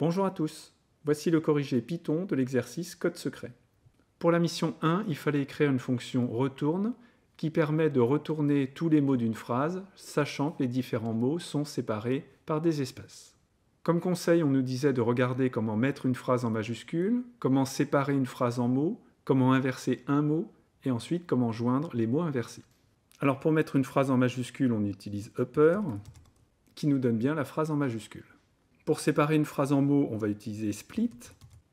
Bonjour à tous. Voici le corrigé Python de l'exercice Code secret. Pour la mission 1, il fallait écrire une fonction retourne qui permet de retourner tous les mots d'une phrase, sachant que les différents mots sont séparés par des espaces. Comme conseil, on nous disait de regarder comment mettre une phrase en majuscule, comment séparer une phrase en mots, comment inverser un mot, et ensuite comment joindre les mots inversés. Alors pour mettre une phrase en majuscule, on utilise upper, qui nous donne bien la phrase en majuscule. Pour séparer une phrase en mots, on va utiliser split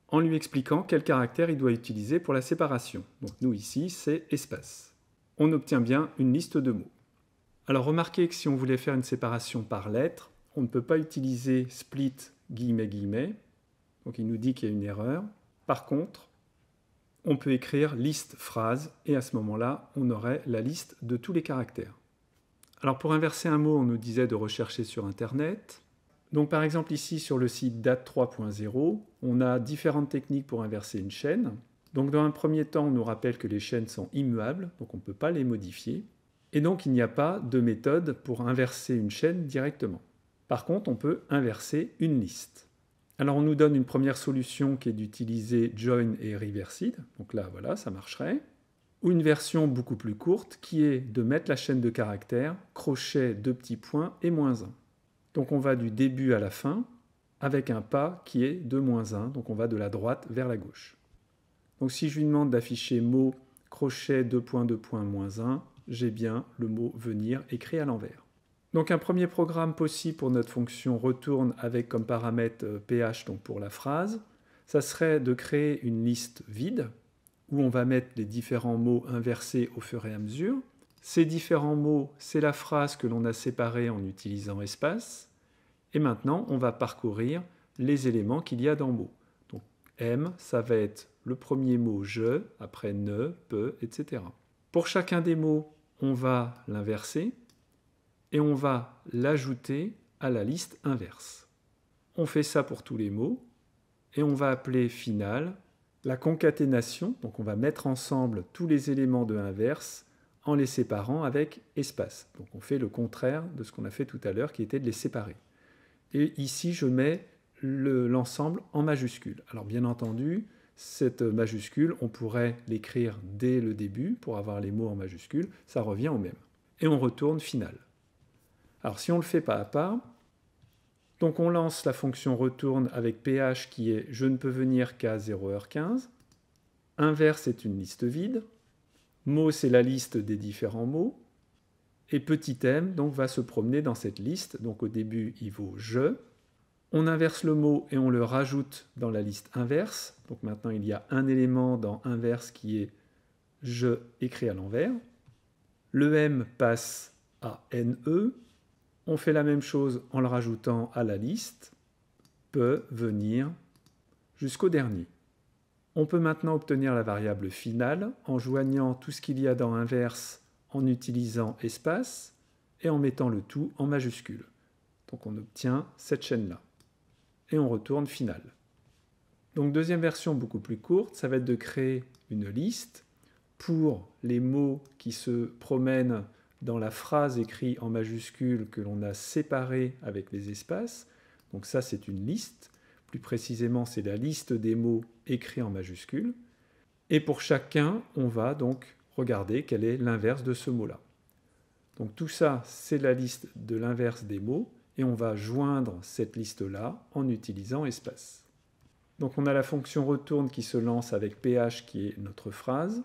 en lui expliquant quel caractère il doit utiliser pour la séparation. Donc nous ici, c'est espace. On obtient bien une liste de mots. Alors remarquez que si on voulait faire une séparation par lettre, on ne peut pas utiliser split guillemets guillemets. Donc il nous dit qu'il y a une erreur. Par contre, on peut écrire liste phrase et à ce moment-là, on aurait la liste de tous les caractères. Alors pour inverser un mot, on nous disait de rechercher sur Internet. Donc par exemple ici sur le site date 3.0, on a différentes techniques pour inverser une chaîne. Donc dans un premier temps, on nous rappelle que les chaînes sont immuables, donc on ne peut pas les modifier. Et donc il n'y a pas de méthode pour inverser une chaîne directement. Par contre, on peut inverser une liste. Alors on nous donne une première solution qui est d'utiliser join et Reversed. Donc là, voilà, ça marcherait. Ou une version beaucoup plus courte qui est de mettre la chaîne de caractères, crochet, deux petits points et moins 1. Donc on va du début à la fin avec un pas qui est de moins 1, donc on va de la droite vers la gauche. Donc si je lui demande d'afficher mot crochet 2 points points 1, j'ai bien le mot venir écrit à l'envers. Donc un premier programme possible pour notre fonction retourne avec comme paramètre euh, ph donc pour la phrase, ça serait de créer une liste vide où on va mettre les différents mots inversés au fur et à mesure. Ces différents mots, c'est la phrase que l'on a séparée en utilisant espace. Et maintenant, on va parcourir les éléments qu'il y a dans mots ». Donc M, ça va être le premier mot je, après ne, peu », etc. Pour chacun des mots, on va l'inverser et on va l'ajouter à la liste inverse. On fait ça pour tous les mots et on va appeler final la concaténation, donc on va mettre ensemble tous les éléments de inverse en les séparant avec espace. Donc on fait le contraire de ce qu'on a fait tout à l'heure qui était de les séparer et ici je mets l'ensemble en majuscule. Alors bien entendu, cette majuscule, on pourrait l'écrire dès le début pour avoir les mots en majuscule, ça revient au même. Et on retourne final. Alors si on le fait pas à pas, donc on lance la fonction retourne avec ph qui est je ne peux venir qu'à 0h15. Inverse est une liste vide. Mot, c'est la liste des différents mots. Et petit m donc, va se promener dans cette liste. Donc au début, il vaut je. On inverse le mot et on le rajoute dans la liste inverse. Donc maintenant, il y a un élément dans inverse qui est je écrit à l'envers. Le m passe à ne. On fait la même chose en le rajoutant à la liste. Peut venir jusqu'au dernier. On peut maintenant obtenir la variable finale en joignant tout ce qu'il y a dans inverse en utilisant espace et en mettant le tout en majuscule. Donc on obtient cette chaîne-là. Et on retourne final. Donc deuxième version beaucoup plus courte, ça va être de créer une liste pour les mots qui se promènent dans la phrase écrite en majuscule que l'on a séparé avec les espaces. Donc ça c'est une liste. Plus précisément c'est la liste des mots écrits en majuscule. Et pour chacun, on va donc regardez quel est l'inverse de ce mot-là. Donc tout ça, c'est la liste de l'inverse des mots, et on va joindre cette liste-là en utilisant espace. Donc on a la fonction retourne qui se lance avec ph qui est notre phrase,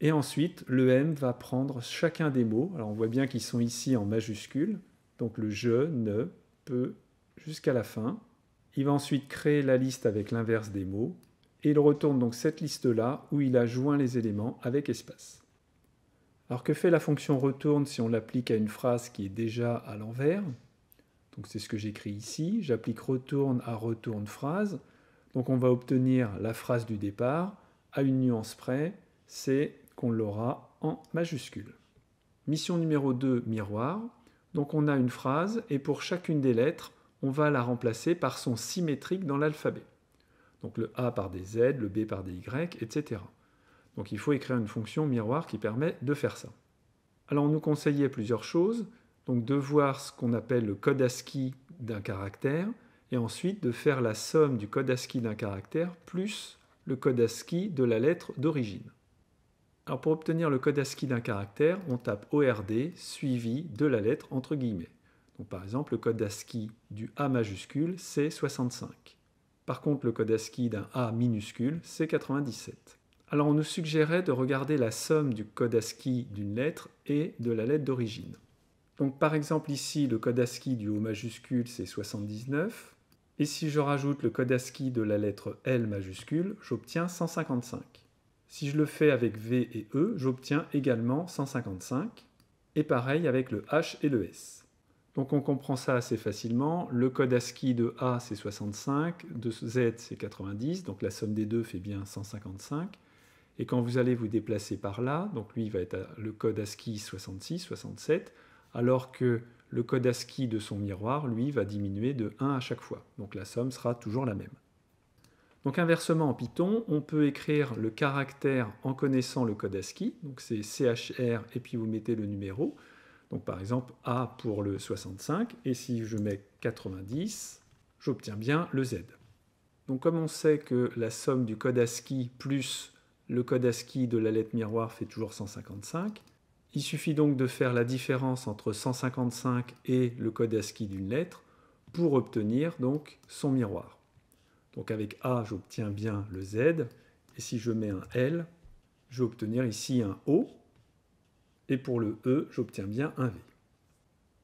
et ensuite le m va prendre chacun des mots, alors on voit bien qu'ils sont ici en majuscule, donc le je, ne, peut, jusqu'à la fin. Il va ensuite créer la liste avec l'inverse des mots, et il retourne donc cette liste-là où il a joint les éléments avec espace. Alors que fait la fonction retourne si on l'applique à une phrase qui est déjà à l'envers Donc c'est ce que j'écris ici, j'applique retourne à retourne phrase. Donc on va obtenir la phrase du départ à une nuance près, c'est qu'on l'aura en majuscule. Mission numéro 2, miroir. Donc on a une phrase et pour chacune des lettres, on va la remplacer par son symétrique dans l'alphabet. Donc le A par des Z, le B par des Y, etc. Donc il faut écrire une fonction miroir qui permet de faire ça. Alors on nous conseillait plusieurs choses, donc de voir ce qu'on appelle le code ASCII d'un caractère, et ensuite de faire la somme du code ASCII d'un caractère plus le code ASCII de la lettre d'origine. Alors pour obtenir le code ASCII d'un caractère, on tape ORD suivi de la lettre entre guillemets. Donc par exemple, le code ASCII du A majuscule, c'est 65. Par contre, le code ASCII d'un A minuscule, c'est 97. Alors on nous suggérait de regarder la somme du code ASCII d'une lettre et de la lettre d'origine. Donc par exemple ici, le code ASCII du haut majuscule, c'est 79. Et si je rajoute le code ASCII de la lettre L majuscule, j'obtiens 155. Si je le fais avec V et E, j'obtiens également 155. Et pareil avec le H et le S. Donc on comprend ça assez facilement. Le code ASCII de A, c'est 65, de Z, c'est 90, donc la somme des deux fait bien 155. Et quand vous allez vous déplacer par là, donc lui, va être le code ASCII 66, 67, alors que le code ASCII de son miroir, lui, va diminuer de 1 à chaque fois. Donc la somme sera toujours la même. Donc inversement, en Python, on peut écrire le caractère en connaissant le code ASCII. Donc c'est CHR et puis vous mettez le numéro. Donc par exemple A pour le 65 et si je mets 90, j'obtiens bien le Z. Donc comme on sait que la somme du code ASCII plus le code ASCII de la lettre miroir fait toujours 155. Il suffit donc de faire la différence entre 155 et le code ASCII d'une lettre pour obtenir donc son miroir. Donc avec A, j'obtiens bien le Z, et si je mets un L, je vais obtenir ici un O, et pour le E, j'obtiens bien un V.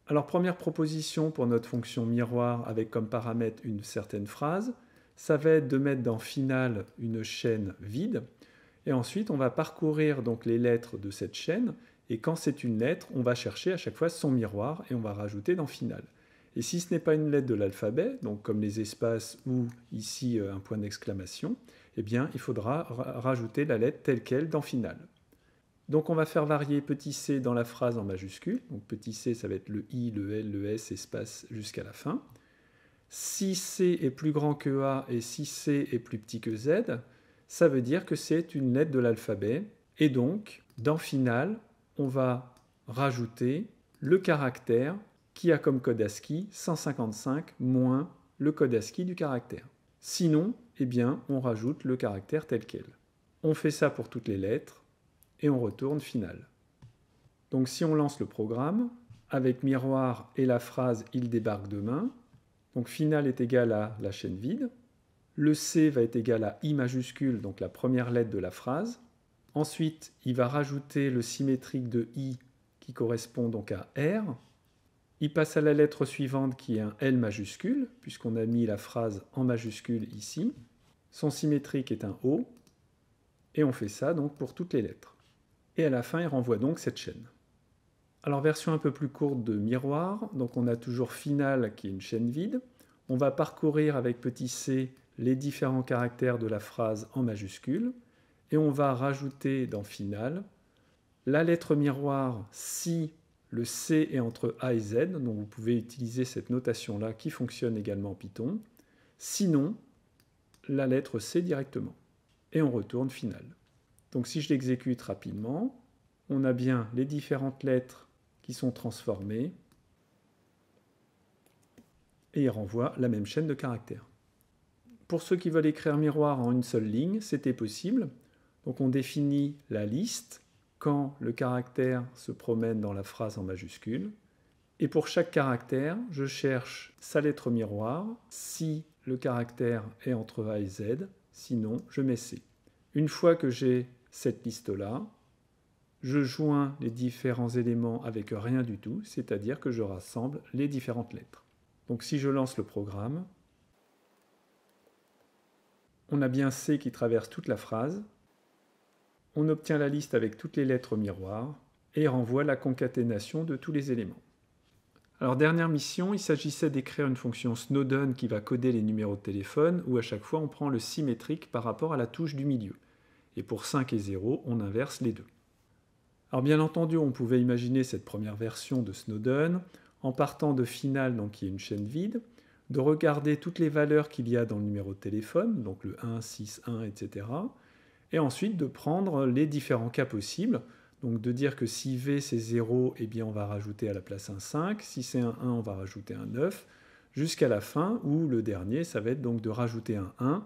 Alors première proposition pour notre fonction miroir avec comme paramètre une certaine phrase, ça va être de mettre dans final une chaîne vide, et ensuite, on va parcourir donc les lettres de cette chaîne. Et quand c'est une lettre, on va chercher à chaque fois son miroir et on va rajouter dans final. Et si ce n'est pas une lettre de l'alphabet, donc comme les espaces ou ici euh, un point d'exclamation, eh bien il faudra rajouter la lettre telle qu'elle dans final. Donc on va faire varier petit c dans la phrase en majuscule. Donc petit c, ça va être le i, le l, le s, espace jusqu'à la fin. Si c est plus grand que a et si c est plus petit que z, ça veut dire que c'est une lettre de l'alphabet. Et donc, dans final, on va rajouter le caractère qui a comme code ASCII 155 moins le code ASCII du caractère. Sinon, eh bien, on rajoute le caractère tel quel. On fait ça pour toutes les lettres et on retourne final. Donc si on lance le programme, avec miroir et la phrase « il débarque demain », donc final est égal à la chaîne vide, le C va être égal à I majuscule, donc la première lettre de la phrase. Ensuite, il va rajouter le symétrique de I qui correspond donc à R. Il passe à la lettre suivante qui est un L majuscule, puisqu'on a mis la phrase en majuscule ici. Son symétrique est un O. Et on fait ça donc pour toutes les lettres. Et à la fin, il renvoie donc cette chaîne. Alors version un peu plus courte de miroir, donc on a toujours finale qui est une chaîne vide. On va parcourir avec petit c les différents caractères de la phrase en majuscule et on va rajouter dans final la lettre miroir si le C est entre A et Z, donc vous pouvez utiliser cette notation-là qui fonctionne également en Python, sinon la lettre C directement. Et on retourne final. Donc si je l'exécute rapidement, on a bien les différentes lettres qui sont transformées et il renvoie la même chaîne de caractères. Pour ceux qui veulent écrire miroir en une seule ligne, c'était possible. Donc on définit la liste quand le caractère se promène dans la phrase en majuscule. Et pour chaque caractère, je cherche sa lettre miroir si le caractère est entre A et Z, sinon je mets C. Une fois que j'ai cette liste-là, je joins les différents éléments avec rien du tout, c'est-à-dire que je rassemble les différentes lettres. Donc si je lance le programme, on a bien C qui traverse toute la phrase, on obtient la liste avec toutes les lettres au miroir et renvoie la concaténation de tous les éléments. Alors dernière mission, il s'agissait d'écrire une fonction Snowden qui va coder les numéros de téléphone où à chaque fois on prend le symétrique par rapport à la touche du milieu. Et pour 5 et 0, on inverse les deux. Alors bien entendu, on pouvait imaginer cette première version de Snowden en partant de Final, donc qui est une chaîne vide, de regarder toutes les valeurs qu'il y a dans le numéro de téléphone, donc le 1, 6, 1, etc. Et ensuite de prendre les différents cas possibles. Donc de dire que si V c'est 0, eh bien on va rajouter à la place un 5. Si c'est un 1, on va rajouter un 9. Jusqu'à la fin, où le dernier, ça va être donc de rajouter un 1.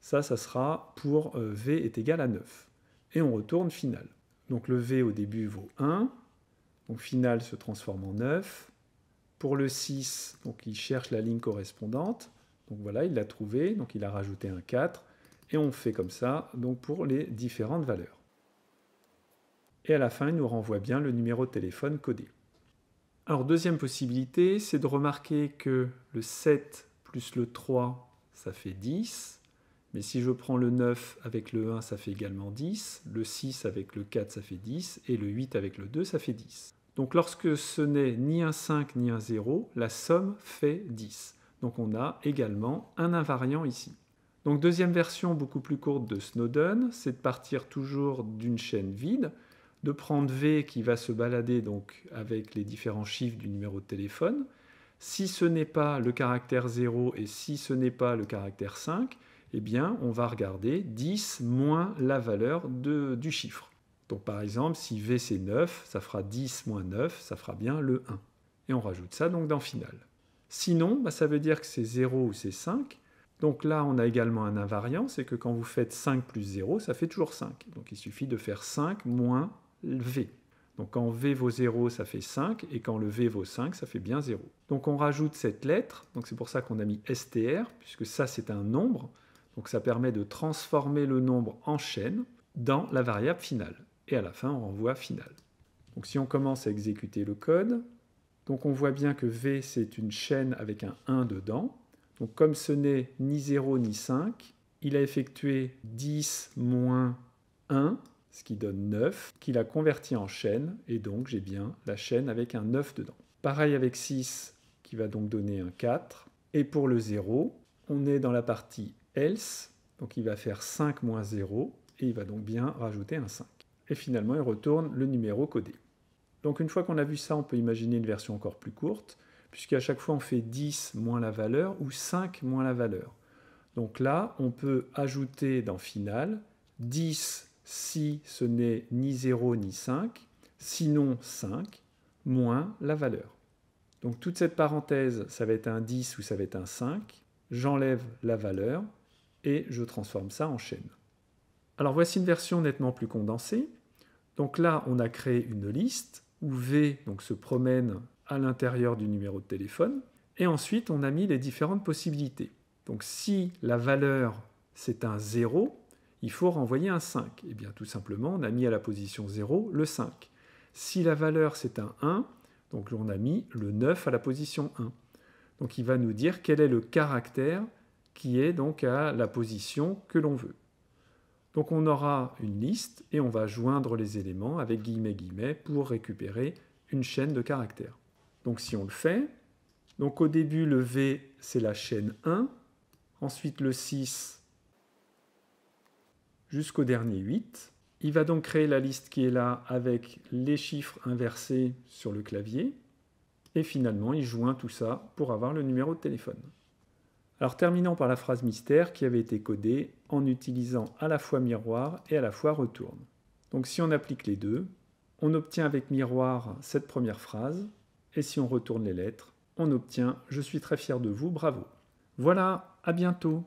Ça, ça sera pour euh, V est égal à 9. Et on retourne final. Donc le V au début vaut 1. Donc final se transforme en 9. Pour le 6, donc il cherche la ligne correspondante. Donc voilà, il l'a trouvé, donc il a rajouté un 4. Et on fait comme ça donc pour les différentes valeurs. Et à la fin, il nous renvoie bien le numéro de téléphone codé. Alors deuxième possibilité, c'est de remarquer que le 7 plus le 3, ça fait 10. Mais si je prends le 9 avec le 1, ça fait également 10. Le 6 avec le 4, ça fait 10. Et le 8 avec le 2, ça fait 10. Donc lorsque ce n'est ni un 5 ni un 0, la somme fait 10. Donc on a également un invariant ici. Donc deuxième version beaucoup plus courte de Snowden, c'est de partir toujours d'une chaîne vide, de prendre V qui va se balader donc avec les différents chiffres du numéro de téléphone. Si ce n'est pas le caractère 0 et si ce n'est pas le caractère 5, eh bien on va regarder 10 moins la valeur de, du chiffre. Donc par exemple, si V c'est 9, ça fera 10 moins 9, ça fera bien le 1. Et on rajoute ça donc dans final. Sinon, bah, ça veut dire que c'est 0 ou c'est 5. Donc là, on a également un invariant, c'est que quand vous faites 5 plus 0, ça fait toujours 5. Donc il suffit de faire 5 moins V. Donc quand V vaut 0, ça fait 5, et quand le V vaut 5, ça fait bien 0. Donc on rajoute cette lettre, donc c'est pour ça qu'on a mis STR, puisque ça c'est un nombre, donc ça permet de transformer le nombre en chaîne dans la variable finale et à la fin on renvoie final. Donc si on commence à exécuter le code, donc on voit bien que V c'est une chaîne avec un 1 dedans. Donc comme ce n'est ni 0 ni 5, il a effectué 10 moins 1, ce qui donne 9, qu'il a converti en chaîne, et donc j'ai bien la chaîne avec un 9 dedans. Pareil avec 6, qui va donc donner un 4. Et pour le 0, on est dans la partie else, donc il va faire 5 moins 0, et il va donc bien rajouter un 5 et finalement il retourne le numéro codé. Donc une fois qu'on a vu ça, on peut imaginer une version encore plus courte, puisqu'à chaque fois on fait 10 moins la valeur ou 5 moins la valeur. Donc là, on peut ajouter dans final 10 si ce n'est ni 0 ni 5, sinon 5 moins la valeur. Donc toute cette parenthèse, ça va être un 10 ou ça va être un 5. J'enlève la valeur et je transforme ça en chaîne. Alors voici une version nettement plus condensée donc là, on a créé une liste où V donc, se promène à l'intérieur du numéro de téléphone. Et ensuite, on a mis les différentes possibilités. Donc si la valeur, c'est un 0, il faut renvoyer un 5. Et eh bien tout simplement, on a mis à la position 0 le 5. Si la valeur, c'est un 1, donc on a mis le 9 à la position 1. Donc il va nous dire quel est le caractère qui est donc à la position que l'on veut. Donc on aura une liste et on va joindre les éléments avec guillemets guillemets pour récupérer une chaîne de caractères. Donc si on le fait, donc au début le V c'est la chaîne 1, ensuite le 6 jusqu'au dernier 8. Il va donc créer la liste qui est là avec les chiffres inversés sur le clavier. Et finalement, il joint tout ça pour avoir le numéro de téléphone. Alors terminons par la phrase mystère qui avait été codée en utilisant à la fois miroir et à la fois retourne. Donc si on applique les deux, on obtient avec miroir cette première phrase, et si on retourne les lettres, on obtient Je suis très fier de vous, bravo. Voilà, à bientôt